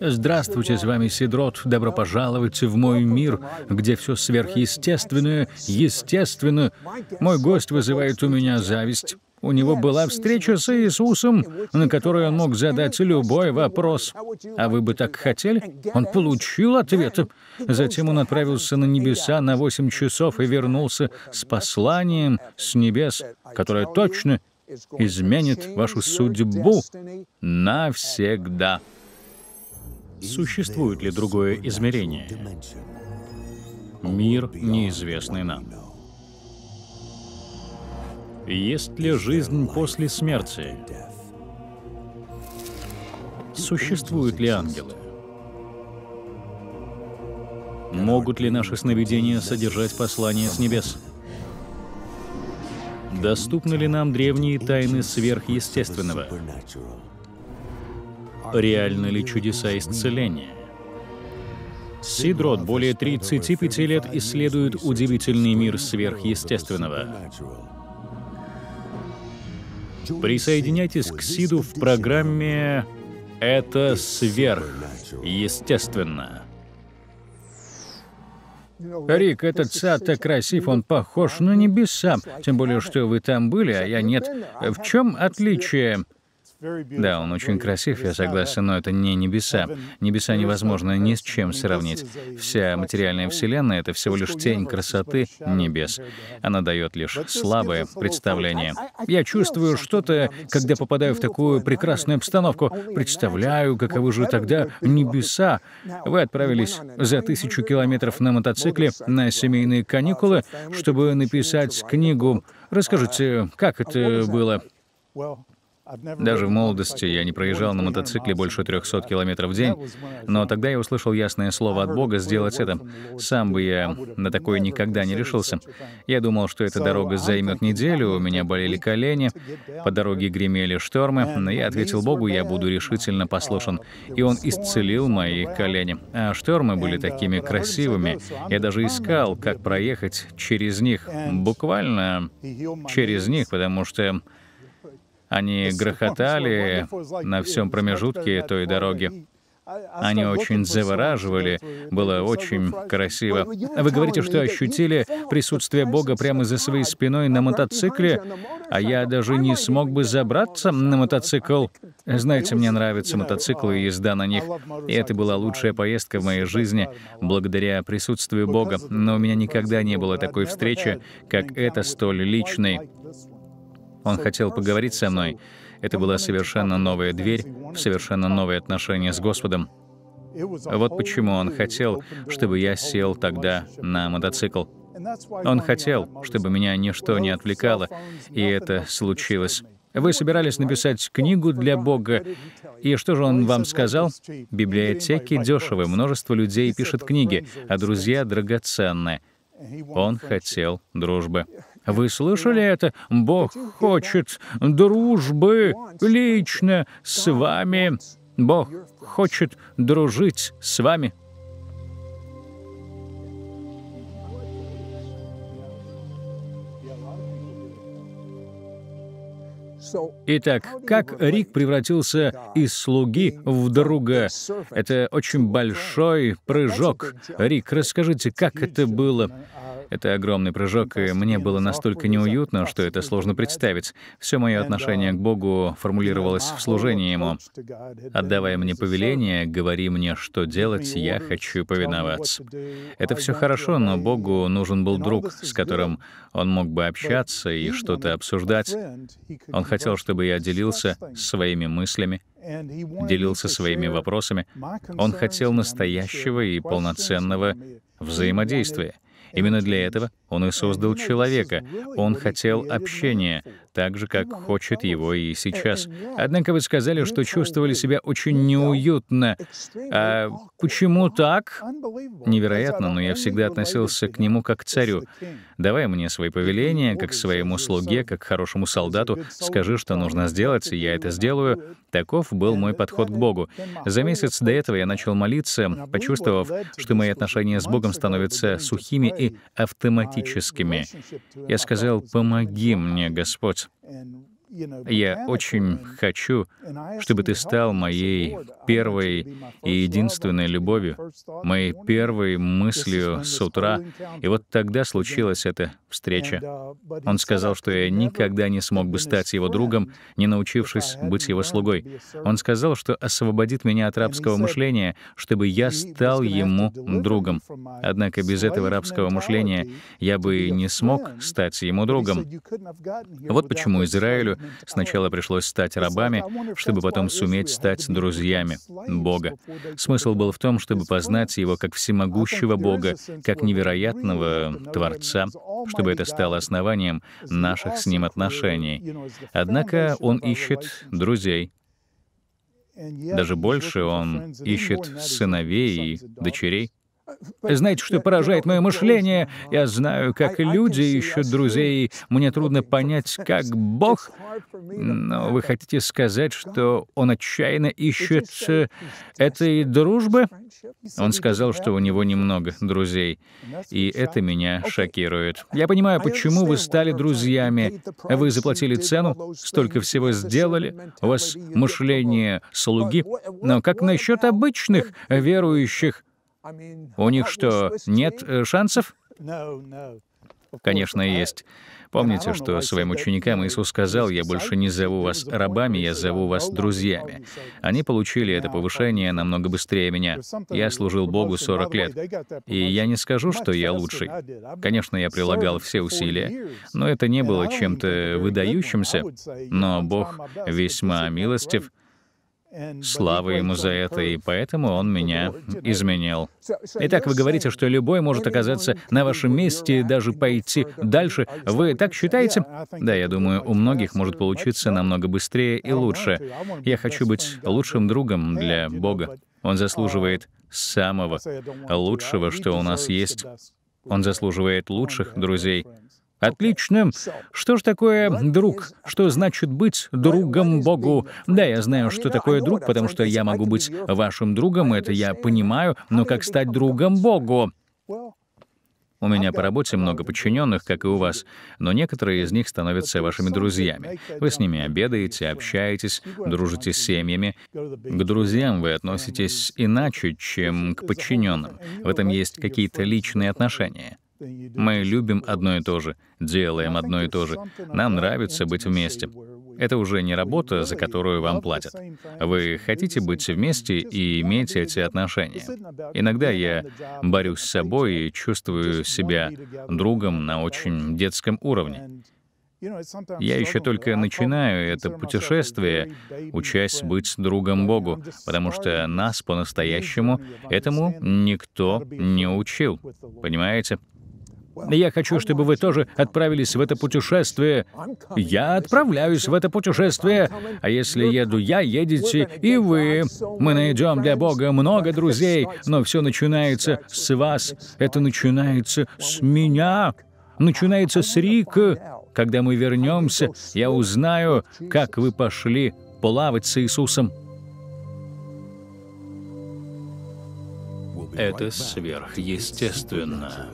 Здравствуйте, с вами Сидрот. Добро пожаловать в мой мир, где все сверхъестественное, естественно. Мой гость вызывает у меня зависть. У него была встреча с Иисусом, на которой он мог задать любой вопрос. А вы бы так хотели? Он получил ответ. Затем он отправился на небеса на 8 часов и вернулся с посланием с небес, которое точно изменит вашу судьбу навсегда. Существует ли другое измерение? Мир, неизвестный нам. Есть ли жизнь после смерти? Существуют ли ангелы? Могут ли наши сновидения содержать послания с небес? Доступны ли нам древние тайны сверхъестественного? реальны ли чудеса исцеления. Сидрот более 35 лет исследует удивительный мир сверхъестественного. Присоединяйтесь к Сиду в программе «Это сверхъестественно». Рик, этот сад так красив, он похож на небеса. Тем более, что вы там были, а я нет. В чем отличие да, он очень красив, я согласен, но это не небеса. Небеса невозможно ни с чем сравнить. Вся материальная Вселенная — это всего лишь тень красоты небес. Она дает лишь слабое представление. Я чувствую что-то, когда попадаю в такую прекрасную обстановку. Представляю, каковы же тогда небеса. Вы отправились за тысячу километров на мотоцикле на семейные каникулы, чтобы написать книгу. Расскажите, как это было? Даже в молодости я не проезжал на мотоцикле больше 300 километров в день, но тогда я услышал ясное слово от Бога сделать это. Сам бы я на такое никогда не решился. Я думал, что эта дорога займет неделю, у меня болели колени, по дороге гремели штормы, но я ответил Богу, я буду решительно послушан, uh, И Он исцелил мои колени. А штормы были uh, такими красивыми. Я даже искал, как проехать через них, буквально через них, потому что они грохотали на всем промежутке той дороги. Они очень завораживали, было очень красиво. Вы говорите, что ощутили присутствие Бога прямо за своей спиной на мотоцикле, а я даже не смог бы забраться на мотоцикл. Знаете, мне нравятся мотоциклы и езда на них. И это была лучшая поездка в моей жизни благодаря присутствию Бога. Но у меня никогда не было такой встречи, как эта столь личной. Он хотел поговорить со мной. Это была совершенно новая дверь, в совершенно новые отношения с Господом. Вот почему он хотел, чтобы я сел тогда на мотоцикл. Он хотел, чтобы меня ничто не отвлекало, и это случилось. Вы собирались написать книгу для Бога, и что же он вам сказал? Библиотеки дешевы, множество людей пишет книги, а друзья драгоценны. Он хотел дружбы. Вы слышали это? Бог хочет дружбы лично с вами. Бог хочет дружить с вами. Итак, как Рик превратился из слуги в друга? Это очень большой прыжок. Рик, расскажите, как это было? Это огромный прыжок, и мне было настолько неуютно, что это сложно представить. Все мое отношение к Богу формулировалось в служении Ему. Отдавая мне повеление, говори мне, что делать, я хочу повиноваться. Это все хорошо, но Богу нужен был друг, с которым он мог бы общаться и что-то обсуждать. Он хотел хотел, чтобы я делился своими мыслями, делился своими вопросами. Он хотел настоящего и полноценного взаимодействия. Именно для этого он и создал человека. Он хотел общения, так же, как хочет его и сейчас. Однако вы сказали, что чувствовали себя очень неуютно. А почему так? Невероятно, но я всегда относился к нему как к царю. Давай мне свои повеления, как своему слуге, как хорошему солдату. Скажи, что нужно сделать, и я это сделаю. Таков был мой подход к Богу. За месяц до этого я начал молиться, почувствовав, что мои отношения с Богом становятся сухими и автоматическими эгоистическими. Я сказал, «Помоги мне, Господь». Я очень хочу, чтобы ты стал моей первой и единственной любовью, моей первой мыслью с утра. И вот тогда случилась эта uh, встреча. Он сказал, что я никогда не смог бы стать его другом, не научившись быть его слугой. Он сказал, что освободит меня от рабского мышления, чтобы я стал ему другом. Однако без этого рабского мышления я бы не смог стать ему другом. Вот почему Израилю Сначала пришлось стать рабами, чтобы потом суметь стать друзьями Бога. Смысл был в том, чтобы познать Его как всемогущего Бога, как невероятного Творца, чтобы это стало основанием наших с Ним отношений. Однако Он ищет друзей. Даже больше Он ищет сыновей и дочерей. Знаете, что поражает мое мышление? Я знаю, как люди ищут друзей. Мне трудно понять, как Бог... Но вы хотите сказать, что он отчаянно ищет э, этой дружбы? Он сказал, что у него немного друзей. И это меня шокирует. Я понимаю, почему вы стали друзьями. Вы заплатили цену, столько всего сделали, у вас мышление слуги. Но как насчет обычных верующих у них а, что, нет э, шансов? Конечно, есть. Помните, что своим ученикам Иисус сказал, «Я больше не зову вас рабами, я зову вас друзьями». Они получили это повышение намного быстрее меня. Я служил Богу 40 лет. И я не скажу, что я лучший. Конечно, я прилагал все усилия, но это не было чем-то выдающимся. Но Бог весьма милостив — Слава ему за это, и поэтому он меня изменил. Итак, вы говорите, что любой может оказаться на вашем месте и даже пойти дальше. Вы так считаете? Да, я думаю, у многих может получиться намного быстрее и лучше. Я хочу быть лучшим другом для Бога. Он uh, заслуживает самого лучшего, что у нас есть. Он заслуживает лучших друзей. Отлично. Что ж такое друг? Что значит быть другом Богу? Да, я знаю, что такое друг, потому что я могу быть вашим другом, это я понимаю, но как стать другом Богу? У меня по работе много подчиненных, как и у вас, но некоторые из них становятся вашими друзьями. Вы с ними обедаете, общаетесь, дружите с семьями. К друзьям вы относитесь иначе, чем к подчиненным. В этом есть какие-то личные отношения. Мы любим одно и то же, делаем одно и то же. Нам нравится быть вместе. Это уже не работа, за которую вам платят. Вы хотите быть вместе и иметь эти отношения. Иногда я борюсь с собой и чувствую себя другом на очень детском уровне. Я еще только начинаю это путешествие, учась быть другом Богу, потому что нас по-настоящему этому никто не учил. Понимаете? Я хочу, чтобы вы тоже отправились в это путешествие. Я отправляюсь в это путешествие. А если еду я, едете и вы. Мы найдем для Бога много друзей, но все начинается с вас. Это начинается с меня. Начинается с Рика. Когда мы вернемся, я узнаю, как вы пошли плавать с Иисусом. Это сверхъестественно.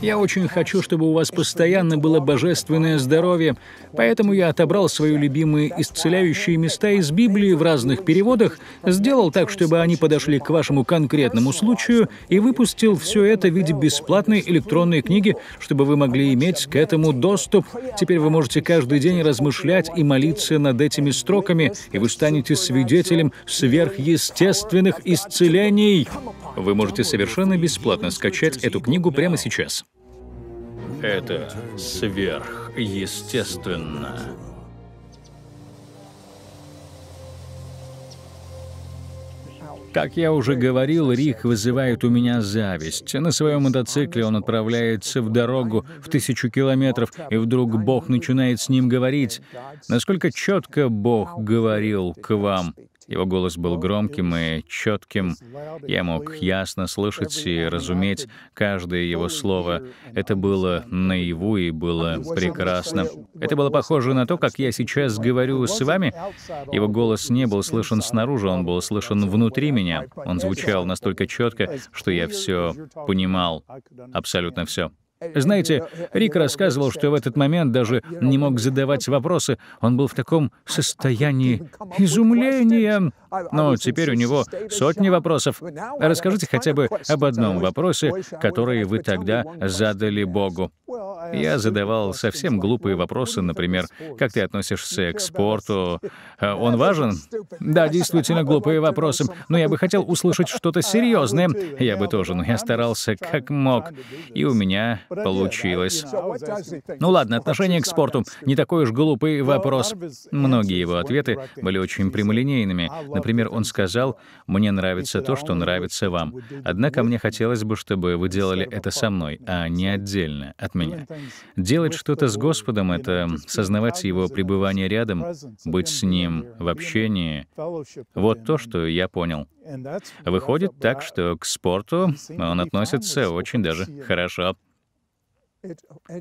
Я очень хочу, чтобы у вас постоянно было божественное здоровье, поэтому я отобрал свои любимые исцеляющие места из Библии в разных переводах, сделал так, чтобы они подошли к вашему конкретному случаю и выпустил все это в виде бесплатной электронной книги, чтобы вы могли иметь к этому доступ. Теперь вы можете каждый день размышлять и молиться над этими строками, и вы станете свидетелем сверхъестественных исцелений. Вы можете совершенно бесплатно скачать эту книгу прямо сейчас. Это сверхъестественно. Как я уже говорил, Рик вызывает у меня зависть. На своем мотоцикле он отправляется в дорогу в тысячу километров, и вдруг Бог начинает с ним говорить. Насколько четко Бог говорил к вам? Его голос был громким и четким. Я мог ясно слышать и разуметь каждое его слово. Это было наяву и было прекрасно. Это было похоже на то, как я сейчас говорю с вами. Его голос не был слышен снаружи, он был слышен внутри меня. Он звучал настолько четко, что я все понимал. Абсолютно все. Знаете, Рик рассказывал, что в этот момент даже не мог задавать вопросы. Он был в таком состоянии изумления. Но теперь у него сотни вопросов. Расскажите хотя бы об одном вопросе, который вы тогда задали Богу. Я задавал совсем глупые вопросы, например, как ты относишься к спорту? А он важен? Да, действительно глупые вопросы. Но я бы хотел услышать что-то серьезное. Я бы тоже, но я старался как мог. И у меня получилось. Ну ладно, отношение к спорту — не такой уж глупый вопрос. Многие его ответы были очень прямолинейными. Например, он сказал, «Мне нравится то, что нравится вам. Однако мне хотелось бы, чтобы вы делали это со мной, а не отдельно от меня». Делать что-то с Господом — это сознавать Его пребывание рядом, быть с Ним в общении. Вот то, что я понял. Выходит так, что к спорту он относится очень даже хорошо.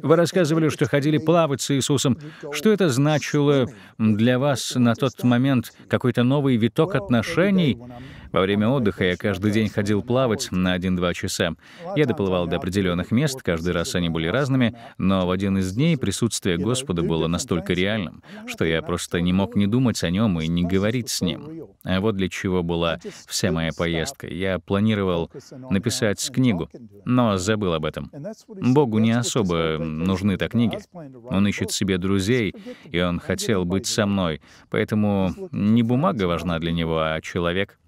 Вы рассказывали, что ходили плавать с Иисусом. Что это значило для вас на тот момент? Какой-то новый виток отношений? Во время отдыха я каждый день ходил плавать на 1-2 часа. Я доплывал до определенных мест, каждый раз они были разными, но в один из дней присутствие Господа было настолько реальным, что я просто не мог не думать о нем и не говорить с ним. А вот для чего была вся моя поездка. Я планировал написать книгу, но забыл об этом. Богу не особо нужны так книги. Он ищет себе друзей, и он хотел быть со мной, поэтому не бумага важна для него, а человек —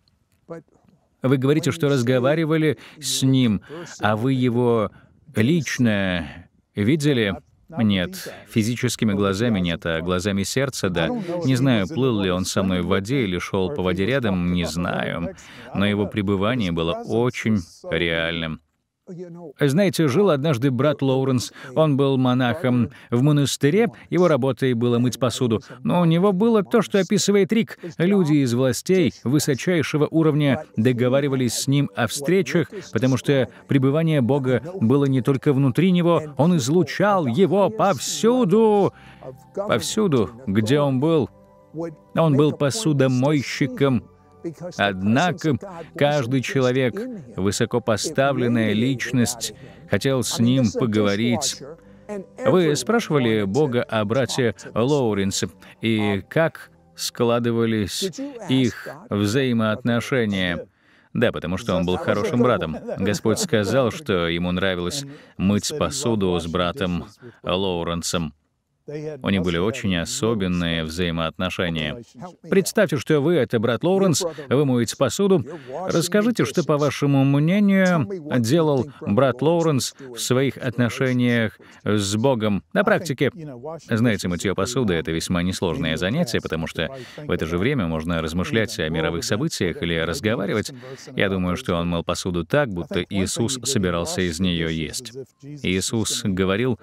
вы говорите, что разговаривали с ним, а вы его лично видели? Нет, физическими глазами нет, а глазами сердца — да. Не знаю, плыл ли он со мной в воде или шел по воде рядом, не знаю. Но его пребывание было очень реальным. Знаете, жил однажды брат Лоуренс. Он был монахом. В монастыре его работой было мыть посуду. Но у него было то, что описывает Рик. Люди из властей высочайшего уровня договаривались с ним о встречах, потому что пребывание Бога было не только внутри него, он излучал его повсюду. Повсюду, где он был. Он был посудомойщиком, Однако каждый человек, высокопоставленная личность, хотел с ним поговорить. Вы спрашивали Бога о брате Лоуренсе и как складывались их взаимоотношения. Да, потому что он был хорошим братом. Господь сказал, что ему нравилось мыть посуду с братом Лоуренсом. У них были очень особенные взаимоотношения. Представьте, что вы — это брат Лоуренс, вы моете посуду. Расскажите, что, по вашему мнению, делал брат Лоуренс в своих отношениях с Богом на практике. Знаете, мытье посуды — это весьма несложное занятие, потому что в это же время можно размышлять о мировых событиях или разговаривать. Я думаю, что он мыл посуду так, будто Иисус собирался из нее есть. Иисус говорил,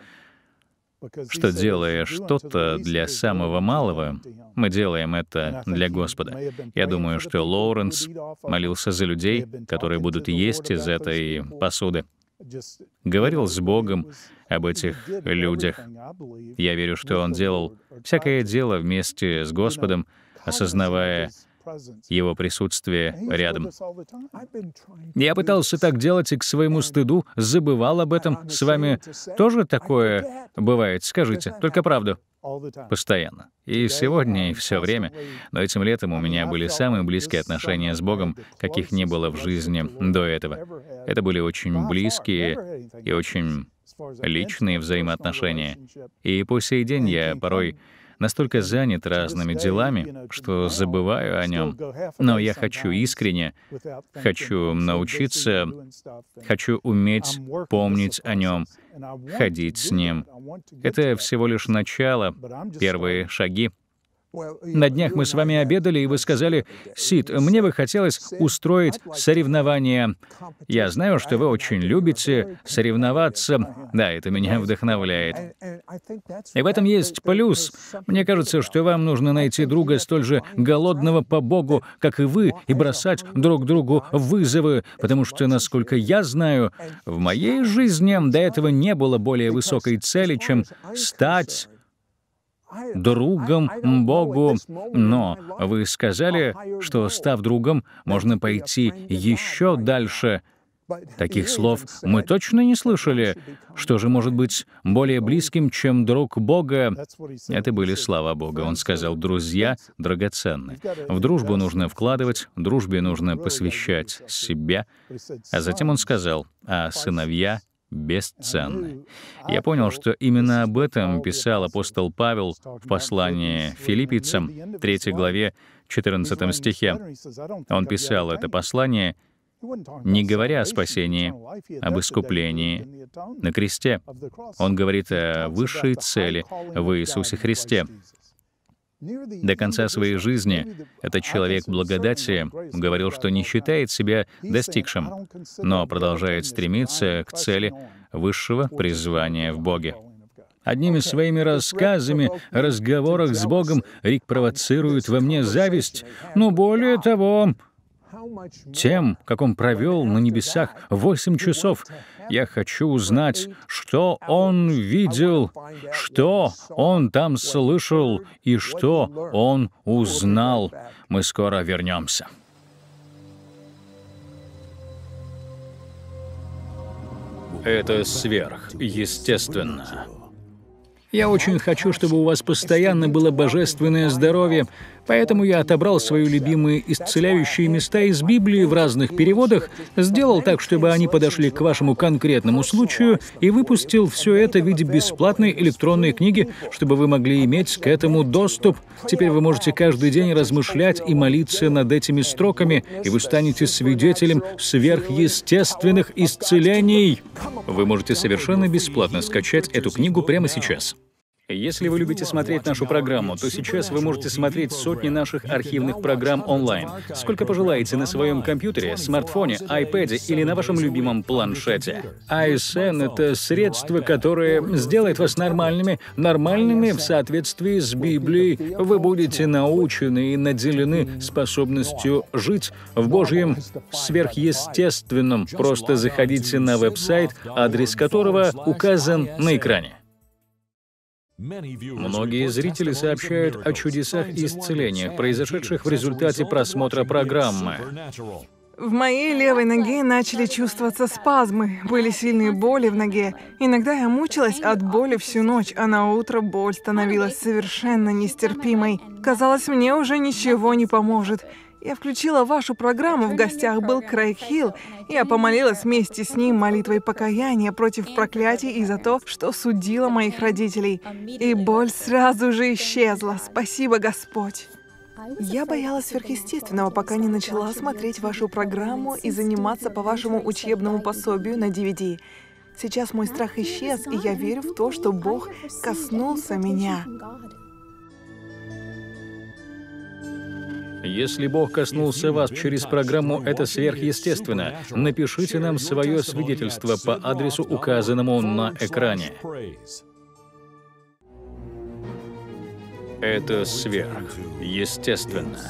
что делая что-то для самого малого, мы делаем это для Господа. Я думаю, что Лоуренс молился за людей, которые будут есть из этой посуды. Говорил с Богом об этих людях. Я верю, что он делал всякое дело вместе с Господом, осознавая его присутствие рядом. Я пытался так делать и к своему стыду забывал об этом. С вами тоже такое бывает, скажите, только правду. Постоянно. И сегодня, и um, все время. Но этим летом у меня были самые близкие отношения с Богом, каких не было в жизни до этого. Это были очень близкие и очень личные взаимоотношения. И по сей день я порой настолько занят разными делами, что забываю о нем. Но я хочу искренне, хочу научиться, хочу уметь помнить о нем, ходить с ним. Это всего лишь начало, первые шаги. На днях мы с вами обедали, и вы сказали, «Сид, мне бы хотелось устроить соревнование. Я знаю, что вы очень любите соревноваться. Да, это меня вдохновляет. И в этом есть плюс. Мне кажется, что вам нужно найти друга столь же голодного по Богу, как и вы, и бросать друг другу вызовы, потому что, насколько я знаю, в моей жизни до этого не было более высокой цели, чем стать другом Богу, но вы сказали, что, став другом, можно пойти еще дальше. Таких слов мы точно не слышали. Что же может быть более близким, чем друг Бога? Это были слова Бога. Он сказал, uh, друзья драгоценны. В дружбу нужно вкладывать, дружбе нужно посвящать себя. А затем он сказал, а сыновья бесценны. А Я понял, что именно об этом писал апостол Павел в послании филиппийцам, 3 главе, 14 стихе. Он писал это послание, не говоря о спасении, об искуплении на кресте. Он говорит о высшей цели в Иисусе Христе. До конца своей жизни этот человек благодати говорил, что не считает себя достигшим, но продолжает стремиться к цели высшего призвания в Боге. Одними своими рассказами о разговорах с Богом Рик провоцирует во мне зависть, но более того, тем, как он провел на небесах 8 часов, я хочу узнать, что он видел, что он там слышал и что он узнал. Мы скоро вернемся. Это сверхъестественно. Я очень хочу, чтобы у вас постоянно было божественное здоровье, Поэтому я отобрал свои любимые исцеляющие места из Библии в разных переводах, сделал так, чтобы они подошли к вашему конкретному случаю и выпустил все это в виде бесплатной электронной книги, чтобы вы могли иметь к этому доступ. Теперь вы можете каждый день размышлять и молиться над этими строками, и вы станете свидетелем сверхъестественных исцелений. Вы можете совершенно бесплатно скачать эту книгу прямо сейчас. Если вы любите смотреть нашу программу, то сейчас вы можете смотреть сотни наших архивных программ онлайн, сколько пожелаете на своем компьютере, смартфоне, iPad или на вашем любимом планшете. ASN а — это средство, которое сделает вас нормальными, нормальными в соответствии с Библией. Вы будете научены и наделены способностью жить в Божьем сверхъестественном. Просто заходите на веб-сайт, адрес которого указан на экране. Многие зрители сообщают о чудесах и исцелениях, произошедших в результате просмотра программы. В моей левой ноге начали чувствоваться спазмы, были сильные боли в ноге. Иногда я мучилась от боли всю ночь, а на утро боль становилась совершенно нестерпимой. Казалось, мне уже ничего не поможет. Я включила вашу программу, в гостях был Крейг Хилл. Я помолилась вместе с ним молитвой покаяния против проклятий и за то, что судила моих родителей. И боль сразу же исчезла. Спасибо, Господь. Я боялась сверхъестественного, пока не начала смотреть вашу программу и заниматься по вашему учебному пособию на DVD. Сейчас мой страх исчез, и я верю в то, что Бог коснулся меня. Если Бог коснулся вас через программу «Это сверхъестественно», напишите нам свое свидетельство по адресу, указанному на экране. Это сверхъестественно.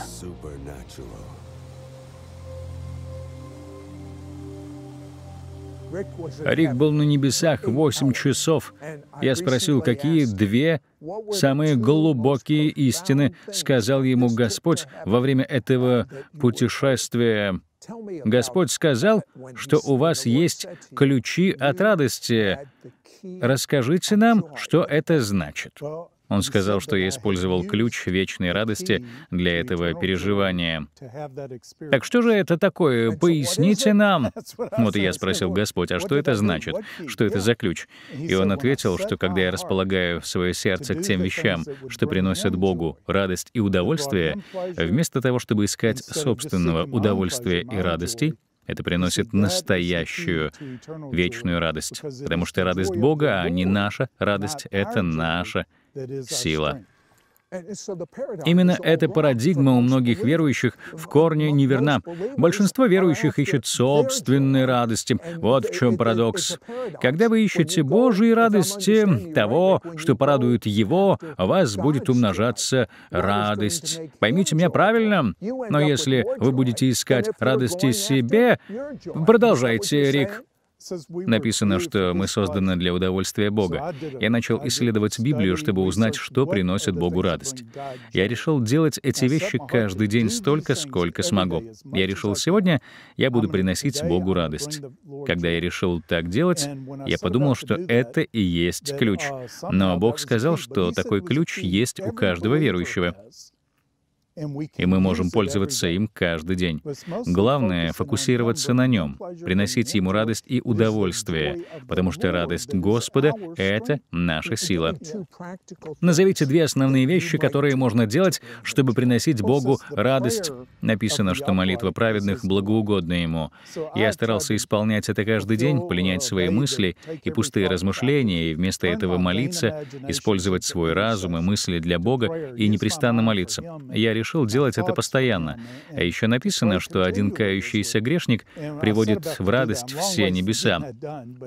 Рик был на небесах 8 часов. Я спросил, какие две самые глубокие истины сказал ему Господь во время этого путешествия. Господь сказал, что у вас есть ключи от радости. Расскажите нам, что это значит. Он сказал, что я использовал ключ вечной радости для этого переживания. Так что же это такое? Поясните нам. Вот я спросил Господь, а что это значит? Что это за ключ? И он ответил, что когда я располагаю свое сердце к тем вещам, что приносят Богу радость и удовольствие, вместо того, чтобы искать собственного удовольствия и радости, это приносит настоящую вечную радость, потому что радость Бога, а не наша радость, это наша сила. Именно эта парадигма у многих верующих в корне неверна. Большинство верующих ищет собственной радости. Вот в чем парадокс. Когда вы ищете Божьей радости, того, что порадует Его, у вас будет умножаться радость. Поймите меня правильно, но если вы будете искать радости себе, продолжайте, Рик. Написано, что мы созданы для удовольствия Бога. Я начал исследовать Библию, чтобы узнать, что приносит Богу радость. Я решил делать эти вещи каждый день столько, сколько смогу. Я решил, сегодня я буду приносить Богу радость. Когда я решил так делать, я подумал, что это и есть ключ. Но Бог сказал, что такой ключ есть у каждого верующего и мы можем пользоваться им каждый день. Главное — фокусироваться на нем, приносить ему радость и удовольствие, потому что радость Господа — это наша сила. Назовите две основные вещи, которые можно делать, чтобы приносить Богу радость. Написано, что молитва праведных благоугодна Ему. Я старался исполнять это каждый день, пленять uh, свои мысли и пустые размышления, и вместо этого молиться, использовать свой разум и мысли для Бога и непрестанно молиться. Я решил решил делать это постоянно. А еще написано, что один кающийся грешник приводит в радость все небеса.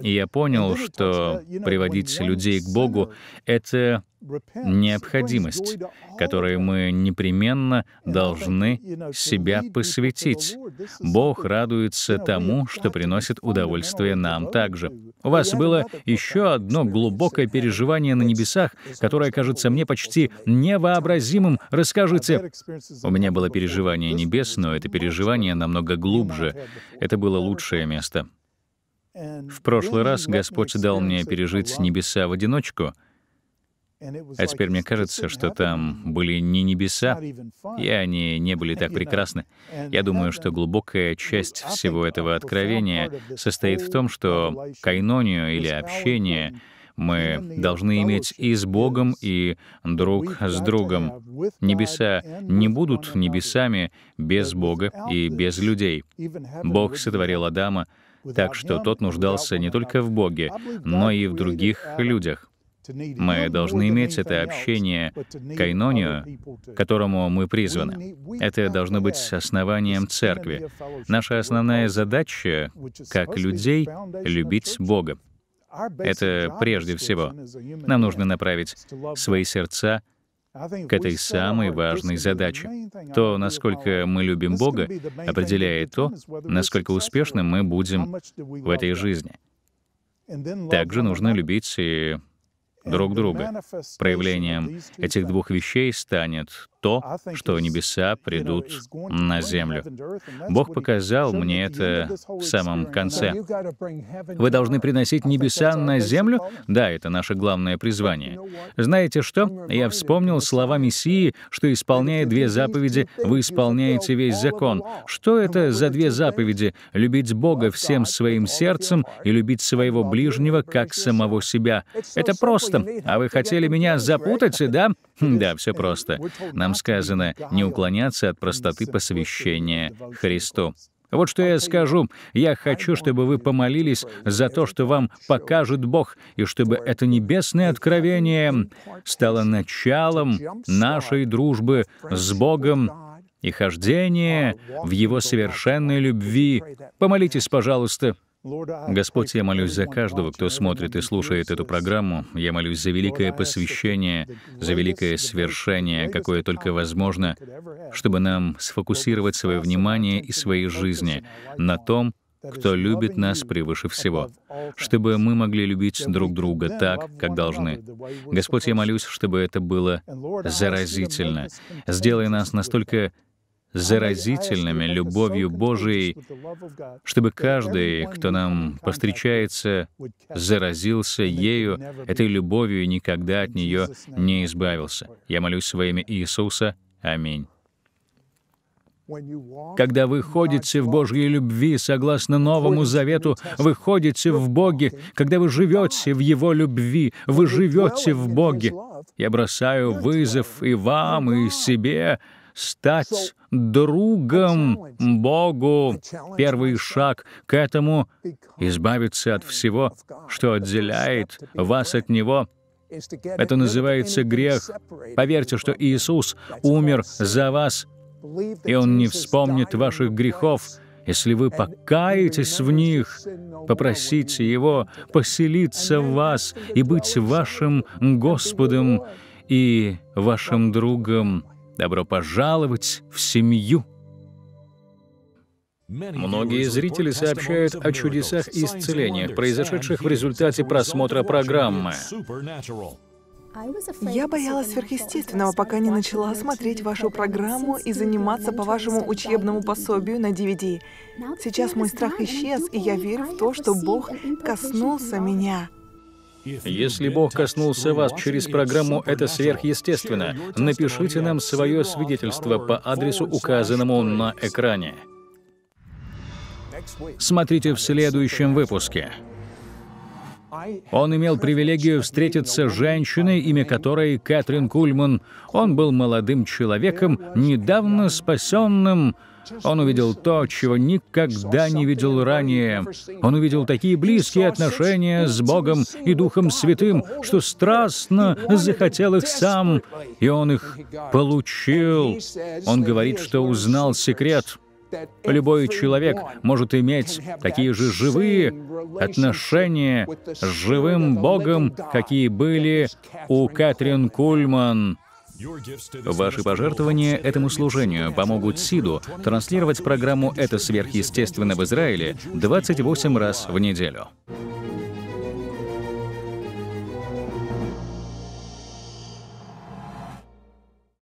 И я понял, что приводить людей к Богу — это необходимость, которой мы непременно должны себя посвятить. Бог радуется тому, что приносит удовольствие нам также. У вас было еще одно глубокое переживание на небесах, которое кажется мне почти невообразимым. Расскажите. У меня было переживание небес, но это переживание намного глубже. Это было лучшее место. В прошлый раз Господь дал мне пережить небеса в одиночку — а теперь мне кажется, что там были не небеса, и они не были так прекрасны. Я думаю, что глубокая часть всего этого откровения состоит в том, что кайнонию или общение мы должны иметь и с Богом, и друг с другом. Небеса не будут небесами без Бога и без людей. Бог сотворил Адама, так что тот нуждался не только в Боге, но и в других людях. Мы должны иметь это общение, кайнонию, которому мы призваны. Это должно быть основанием церкви. Наша основная задача, как людей, — любить Бога. Это прежде всего. Нам нужно направить свои сердца к этой самой важной задаче. То, насколько мы любим Бога, определяет то, насколько успешным мы будем в этой жизни. Также нужно любить и друг друга. Проявлением этих двух вещей станет то, что небеса придут на землю. Бог показал мне это в самом конце. Вы должны приносить небеса на землю? Да, это наше главное призвание. Знаете что? Я вспомнил слова Мессии, что, исполняя две заповеди, вы исполняете весь закон. Что это за две заповеди? Любить Бога всем своим сердцем и любить своего ближнего, как самого себя. Это просто. А вы хотели меня запутать, да? Хм, да, все просто. Нам там сказано «не уклоняться от простоты посвящения Христу». Вот что я скажу. Я хочу, чтобы вы помолились за то, что вам покажет Бог, и чтобы это небесное откровение стало началом нашей дружбы с Богом и хождения в Его совершенной любви. Помолитесь, пожалуйста. Господь, я молюсь за каждого, кто смотрит и слушает эту программу. Я молюсь за великое посвящение, за великое свершение, какое только возможно, чтобы нам сфокусировать свое внимание и свои жизни на том, кто любит нас превыше всего, чтобы мы могли любить друг друга так, как должны. Господь, я молюсь, чтобы это было заразительно. Сделай нас настолько заразительными любовью Божией, чтобы каждый, кто нам повстречается, заразился ею, этой любовью и никогда от нее не избавился. Я молюсь во имя Иисуса. Аминь. Когда вы ходите в Божьей любви, согласно Новому Завету, вы ходите в Боге, когда вы живете в Его любви, вы живете в Боге. Я бросаю вызов и вам, и себе, стать другом Богу. Первый шаг к этому — избавиться от всего, что отделяет вас от Него. Это называется грех. Поверьте, что Иисус умер за вас, и Он не вспомнит ваших грехов, если вы покаетесь в них, попросите Его поселиться в вас и быть вашим Господом и вашим другом. Добро пожаловать в семью! Многие зрители сообщают о чудесах и исцелениях, произошедших в результате просмотра программы. Я боялась сверхъестественного, пока не начала смотреть вашу программу и заниматься по вашему учебному пособию на DVD. Сейчас мой страх исчез, и я верю в то, что Бог коснулся меня. Если Бог коснулся вас через программу «Это сверхъестественно», напишите нам свое свидетельство по адресу, указанному на экране. Смотрите в следующем выпуске. Он имел привилегию встретиться с женщиной, имя которой Кэтрин Кульман. Он был молодым человеком, недавно спасенным, он увидел то, чего никогда не видел ранее. Он увидел такие близкие отношения с Богом и Духом Святым, что страстно захотел их сам, и он их получил. Он говорит, что узнал секрет. Любой человек может иметь такие же живые отношения с живым Богом, какие были у Кэтрин Кульман. Ваши пожертвования этому служению помогут СИДу транслировать программу «Это сверхъестественно» в Израиле 28 раз в неделю.